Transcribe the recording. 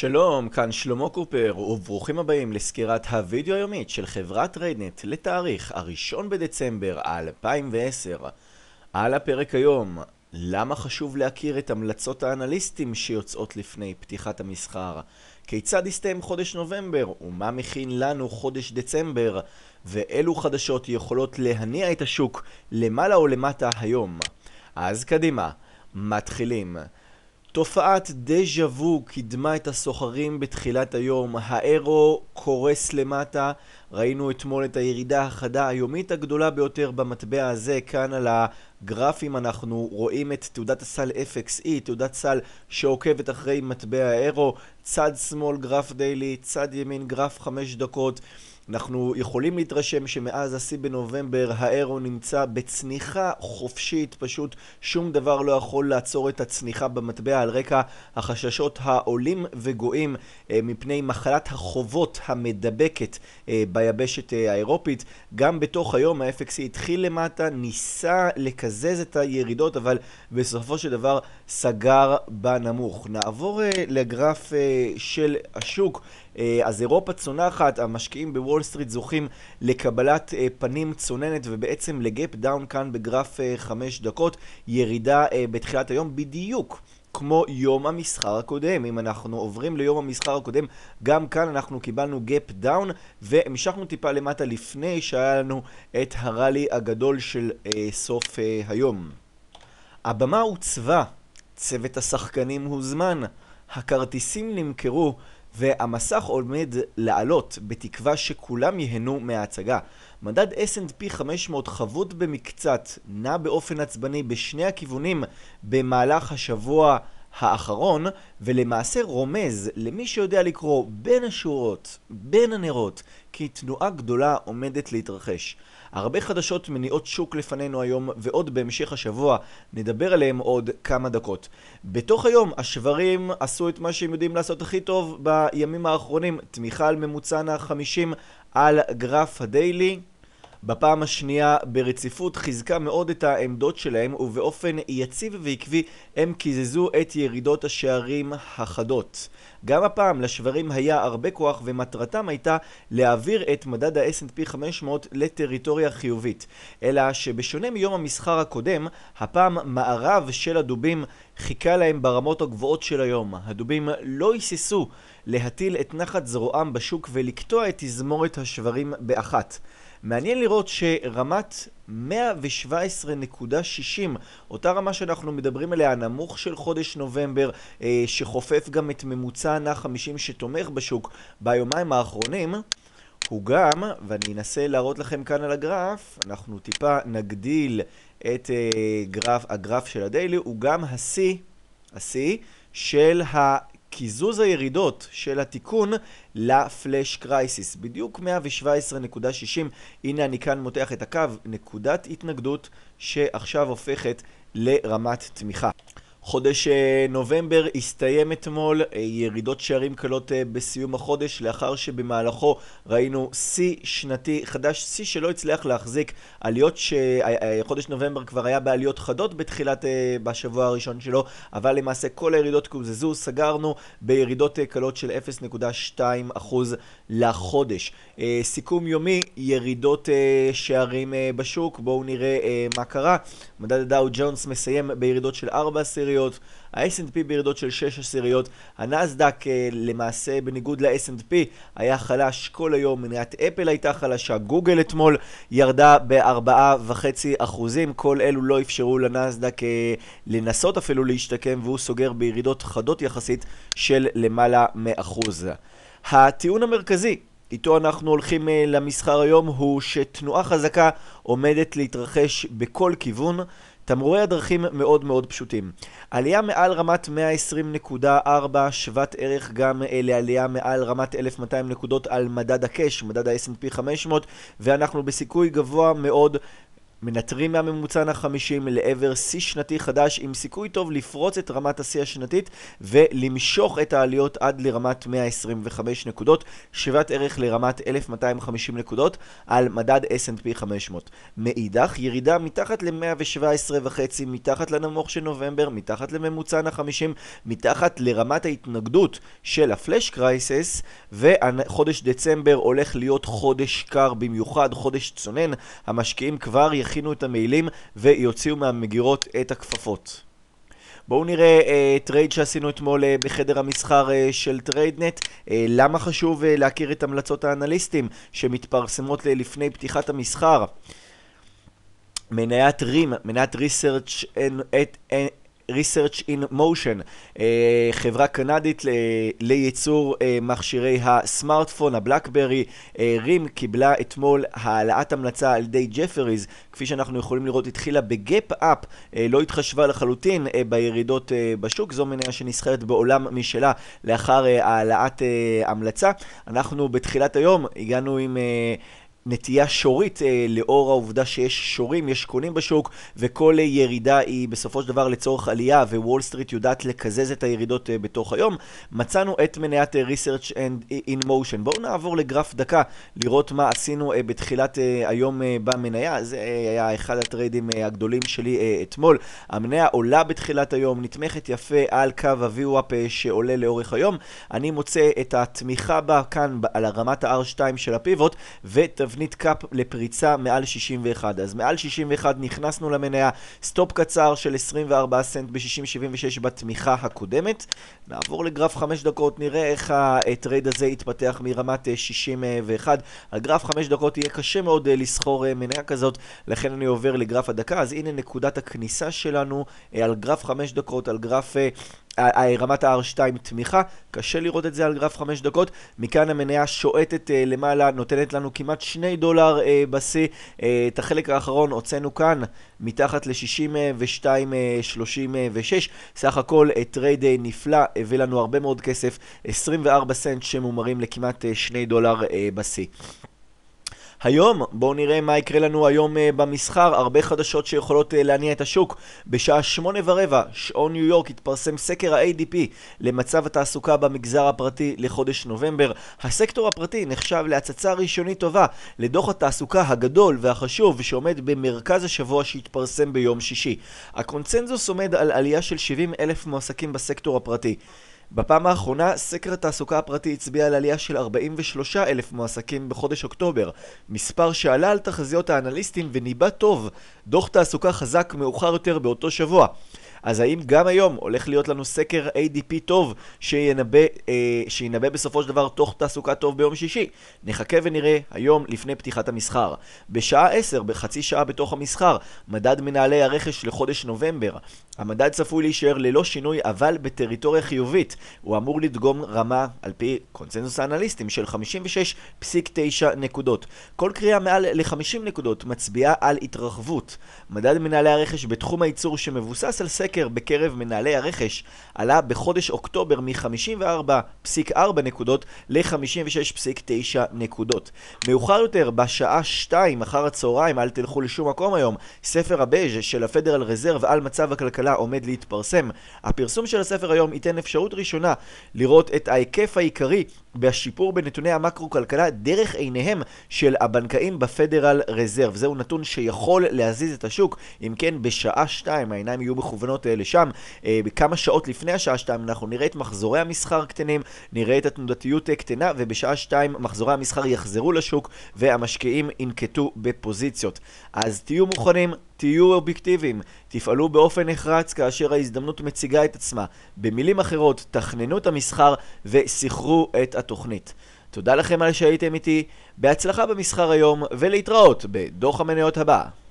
שלום, כאן שלמה קופר, וברוכים הבאים לסקירת הוידאו היומית של חברת ריידנט לתאריך הראשון בדצמבר 2010. על הפרק היום, למה חשוב להכיר את המלצות האנליסטים שיוצאות לפני פתיחת המסחר? כיצד הסתיים חודש נובמבר, ומה מכין לנו חודש דצמבר, ואילו חדשות יכולות להניע את השוק למעלה או למטה היום. אז קדימה, מתחילים. תופעת דז'ה וו קידמה את הסוחרים בתחילת היום, האירו קורס למטה, ראינו אתמול את הירידה החדה היומית הגדולה ביותר במטבע הזה, כאן על הגרפים אנחנו רואים את תעודת הסל FXE, תעודת סל שעוקבת אחרי מטבע האירו, צד שמאל גרף דיילי, צד ימין גרף חמש דקות אנחנו יכולים להתרשם שמאז השיא בנובמבר האירו נמצא בצניחה חופשית, פשוט שום דבר לא יכול לעצור את הצניחה במטבע על רקע החששות העולים וגואים אה, מפני מחלת החובות המדבקת אה, ביבשת אה, האירופית. גם בתוך היום ה-FXC התחיל למטה, ניסה לקזז את הירידות, אבל בסופו של דבר סגר בנמוך. נעבור לגרף של השוק. אה, אז אירופה צונחת, המשקיעים בוול סטריט זוכים לקבלת אה, פנים צוננת ובעצם לגאפ דאון כאן בגרף אה, חמש דקות, ירידה בתחילת היום בדיוק. כמו יום המסחר הקודם. אם אנחנו עוברים ליום המסחר הקודם, גם כאן אנחנו קיבלנו gap down והמשכנו טיפה למטה לפני שהיה לנו את הראלי הגדול של אה, סוף אה, היום. הבמה עוצבה, צוות השחקנים הוזמן, הכרטיסים נמכרו והמסך עומד לעלות, בתקווה שכולם ייהנו מההצגה. מדד S&P 500 חבוט במקצת, נע באופן עצבני בשני הכיוונים במהלך השבוע האחרון, ולמעשה רומז למי שיודע לקרוא בין השורות, בין הנרות, כי תנועה גדולה עומדת להתרחש. הרבה חדשות מניעות שוק לפנינו היום, ועוד בהמשך השבוע נדבר עליהם עוד כמה דקות. בתוך היום השברים עשו את מה שהם יודעים לעשות הכי טוב בימים האחרונים, תמיכה על ממוצע נע 50 על גרף הדיילי. בפעם השנייה ברציפות חיזקה מאוד את העמדות שלהם ובאופן יציב ועקבי הם קיזזו את ירידות השערים החדות. גם הפעם לשברים היה הרבה כוח ומטרתם הייתה להעביר את מדד ה-S&P 500 לטריטוריה חיובית. אלא שבשונה מיום המסחר הקודם, הפעם מערב של הדובים חיכה להם ברמות הגבוהות של היום. הדובים לא היססו להטיל את נחת זרועם בשוק ולקטוע את תזמורת השברים באחת. מעניין לראות שרמת 117.60, אותה רמה שאנחנו מדברים עליה, הנמוך של חודש נובמבר, אה, שחופף גם את ממוצע הנח 50 שתומך בשוק ביומיים האחרונים, הוא גם, ואני אנסה להראות לכם כאן על הגרף, אנחנו טיפה נגדיל את אה, גרף, הגרף של הדיילי, הוא גם השיא, השיא של ה... קיזוז הירידות של התיקון לפלאש קרייסיס. בדיוק 117.60, הנה אני כאן מותח את הקו, נקודת התנגדות שעכשיו הופכת לרמת תמיכה. חודש אה, נובמבר הסתיים אתמול, אה, ירידות שערים קלות אה, בסיום החודש, לאחר שבמהלכו ראינו שיא שנתי חדש, שיא שלא הצליח להחזיק עליות, ש... חודש נובמבר כבר היה בעליות חדות בתחילת, בשבוע הראשון שלו, אבל למעשה כל הירידות קוזזו, סגרנו בירידות קלות של 0.2% לחודש. סיכום יומי, ירידות שערים בשוק, בואו נראה מה קרה. מדד הדאו ג'ונס מסיים בירידות של 4 עשיריות. עשיריות, ה-S&P בירידות של 6 עשיריות, הנסדק אה, למעשה בניגוד ל-S&P היה חלש כל היום, מניית אפל הייתה חלשה, גוגל אתמול ירדה ב-4.5 אחוזים, כל אלו לא אפשרו לנסדק אה, לנסות אפילו להשתקם והוא סוגר בירידות חדות יחסית של למעלה מאחוז. הטיעון המרכזי איתו אנחנו הולכים אה, למסחר היום הוא שתנועה חזקה עומדת להתרחש בכל כיוון. תמרורי הדרכים מאוד מאוד פשוטים. עלייה מעל רמת 120.4 שוות ערך גם אה, לעלייה מעל רמת 1200 נקודות על מדד הקאש, מדד ה-S&P 500, ואנחנו בסיכוי גבוה מאוד מנטרים מהממוצען החמישים לעבר שיא שנתי חדש עם סיכוי טוב לפרוץ את רמת השיא השנתית ולמשוך את העליות עד לרמת 125 נקודות, שוות ערך לרמת 1250 נקודות על מדד S&P 500. מאידך, ירידה מתחת ל-117.5, מתחת לנמוך של נובמבר, מתחת לממוצען החמישים, מתחת לרמת ההתנגדות של הפלאש קרייסס, וחודש דצמבר הולך להיות חודש קר במיוחד, חודש צונן, המשקיעים כבר יחזרו יכינו את המעילים ויוציאו מהמגירות את הכפפות. בואו נראה אה, טרייד שעשינו אתמול אה, בחדר המסחר אה, של טריידנט. אה, למה חשוב אה, להכיר את המלצות האנליסטים שמתפרסמות אה, לפני פתיחת המסחר? מניית רים, מניית Research Research in Motion, אה, חברה קנדית לייצור אה, מכשירי הסמארטפון, הבלקברי. אה, רים קיבלה אתמול העלאת המלצה על ידי ג'פריז, כפי שאנחנו יכולים לראות, התחילה בגאפ-אפ, לא התחשבה לחלוטין בירידות בשוק, זו מניה שנסחרת בעולם משלה לאחר העלאת המלצה. אנחנו בתחילת היום הגענו עם... נטייה שורית אה, לאור העובדה שיש שורים, יש קונים בשוק, וכל ירידה היא בסופו של דבר לצורך עלייה, ווול סטריט יודעת לקזז את הירידות אה, בתוך היום. מצאנו את מניית אה, Research and In Motion. בואו נעבור לגרף דקה, לראות מה עשינו בתחילת היום במניה. זה היה אחד הטריידים הגדולים שלי אתמול. המניה עולה בתחילת היום, נתמכת יפה על קו ה-VWAP שעולה לאורך היום. אני מוצא את התמיכה בה כאן על הרמת ה-R2 של הפיבוט, ותבנית... תבנית קאפ לפריצה מעל 61. אז מעל 61 נכנסנו למניה, סטופ קצר של 24 סנט ב-60.76 בתמיכה הקודמת. נעבור לגרף 5 דקות, נראה איך הטרייד הזה יתפתח מרמת 61. על גרף 5 דקות יהיה קשה מאוד אה, לסחור אה, מניה כזאת, לכן אני עובר לגרף הדקה. אז הנה נקודת הכניסה שלנו אה, על גרף 5 דקות, על גרף... רמת ה-R2 תמיכה, קשה לראות את זה על גרף 5 דקות, מכאן המניה שועטת אה, למעלה, נותנת לנו כמעט 2 דולר אה, בשיא, אה, את החלק האחרון הוצאנו כאן, מתחת ל-62.36, סך הכל טרייד נפלא, הביא לנו הרבה מאוד כסף, 24 סנט שמומרים לכמעט 2 דולר בשיא. היום, בואו נראה מה יקרה לנו היום אה, במסחר, הרבה חדשות שיכולות אה, להניע את השוק. בשעה שמונה ורבע, שעון ניו יורק, התפרסם סקר ה-ADP למצב התעסוקה במגזר הפרטי לחודש נובמבר. הסקטור הפרטי נחשב להצצה ראשונית טובה לדוח התעסוקה הגדול והחשוב שעומד במרכז השבוע שהתפרסם ביום שישי. הקונצנזוס עומד על עלייה של 70 אלף מועסקים בסקטור הפרטי. בפעם האחרונה, סקר התעסוקה הפרטי הצביע על עלייה של 43 אלף מועסקים בחודש אוקטובר, מספר שעלה על תחזיות האנליסטים וניבא טוב דוח תעסוקה חזק מאוחר יותר באותו שבוע. אז האם גם היום הולך להיות לנו סקר ADP טוב, שינבא, אה, שינבא בסופו של דבר תוך תעסוקה טוב ביום שישי? נחכה ונראה היום לפני פתיחת המסחר. בשעה 10, בחצי שעה בתוך המסחר, מדד מנהלי הרכש לחודש נובמבר. המדד צפוי להישאר ללא שינוי, אבל בטריטוריה חיובית. הוא אמור לדגום רמה, על פי קונצנזוס האנליסטים, של 56.9 נקודות. כל קריאה מעל ל-50 נקודות מצביעה על התרחבות. מדד מנהלי הרכש בתחום הייצור שמבוסס על סקר הסקר בקרב מנהלי הרכש עלה בחודש אוקטובר מ-54.4 נקודות ל-56.9 נקודות. מאוחר יותר, בשעה 2 אחר הצהריים, אל תלכו לשום מקום היום, ספר הבז' של הפדרל רזרב על מצב הכלכלה עומד להתפרסם. הפרסום של הספר היום ייתן אפשרות ראשונה לראות את ההיקף העיקרי בשיפור בנתוני המקרו-כלכלה דרך עיניהם של הבנקאים בפדרל רזרב. זהו נתון שיכול להזיז את השוק, אם כן בשעה 2 העיניים יהיו מכוונות אה, לשם. אה, כמה שעות לפני השעה 2 אנחנו נראה את מחזורי המסחר קטנים, נראה את התנודתיות אה, קטנה, ובשעה 2 מחזורי המסחר יחזרו לשוק והמשקיעים ינקטו בפוזיציות. אז תהיו מוכנים. תהיו אובייקטיביים, תפעלו באופן נחרץ כאשר ההזדמנות מציגה את עצמה. במילים אחרות, תכננו את המסחר וסחרו את התוכנית. תודה לכם על שהייתם איתי, בהצלחה במסחר היום, ולהתראות בדוח המניות הבא.